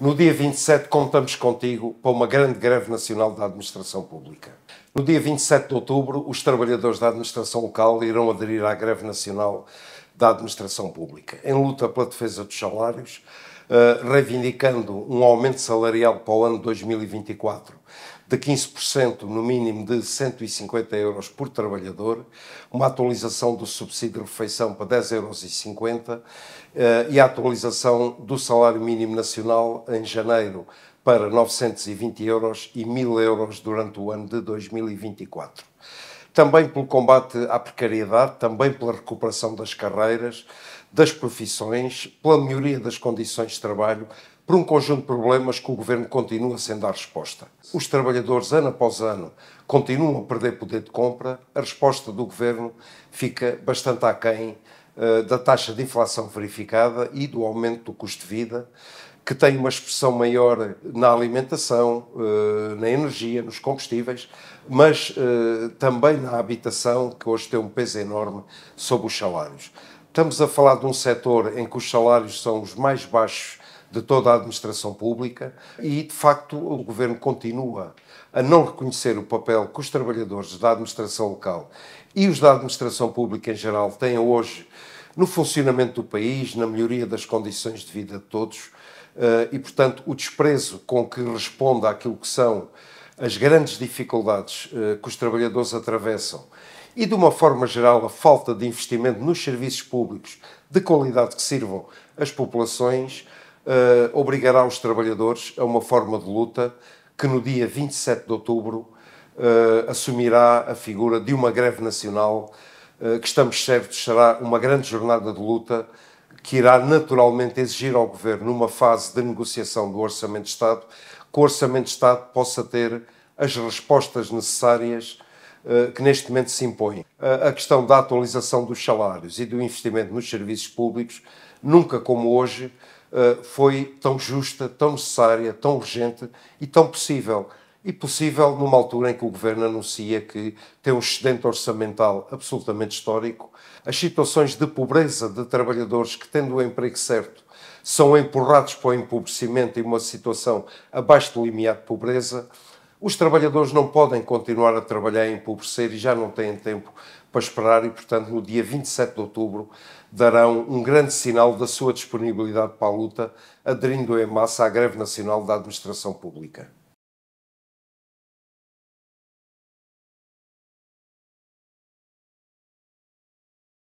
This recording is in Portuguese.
No dia 27, contamos contigo para uma grande greve nacional da administração pública. No dia 27 de outubro, os trabalhadores da administração local irão aderir à greve nacional da administração pública, em luta pela defesa dos salários, eh, reivindicando um aumento salarial para o ano 2024 de 15%, no mínimo de 150 euros por trabalhador, uma atualização do subsídio de refeição para 10,50 euros eh, e a atualização do salário mínimo nacional em janeiro para 920 euros e 1000 euros durante o ano de 2024 também pelo combate à precariedade, também pela recuperação das carreiras, das profissões, pela melhoria das condições de trabalho, por um conjunto de problemas que o governo continua sem dar resposta. Os trabalhadores, ano após ano, continuam a perder poder de compra, a resposta do governo fica bastante aquém uh, da taxa de inflação verificada e do aumento do custo de vida que tem uma expressão maior na alimentação, eh, na energia, nos combustíveis, mas eh, também na habitação, que hoje tem um peso enorme sobre os salários. Estamos a falar de um setor em que os salários são os mais baixos de toda a administração pública e, de facto, o governo continua a não reconhecer o papel que os trabalhadores da administração local e os da administração pública em geral têm hoje no funcionamento do país, na melhoria das condições de vida de todos eh, e, portanto, o desprezo com que responde àquilo que são as grandes dificuldades eh, que os trabalhadores atravessam e, de uma forma geral, a falta de investimento nos serviços públicos de qualidade que sirvam as populações, uh, obrigará os trabalhadores a uma forma de luta que, no dia 27 de outubro, uh, assumirá a figura de uma greve nacional eh, que estamos certos será uma grande jornada de luta que irá naturalmente exigir ao Governo, numa fase de negociação do Orçamento de Estado, que o Orçamento de Estado possa ter as respostas necessárias eh, que neste momento se impõem. Eh, a questão da atualização dos salários e do investimento nos serviços públicos, nunca como hoje, foi tão justa, tão necessária, tão urgente e tão possível e possível numa altura em que o governo anuncia que tem um excedente orçamental absolutamente histórico, as situações de pobreza de trabalhadores que, tendo o emprego certo, são empurrados para o empobrecimento e uma situação abaixo do limiar de pobreza. Os trabalhadores não podem continuar a trabalhar e empobrecer e já não têm tempo para esperar, e, portanto, no dia 27 de outubro, darão um grande sinal da sua disponibilidade para a luta, aderindo em massa à greve nacional da administração pública.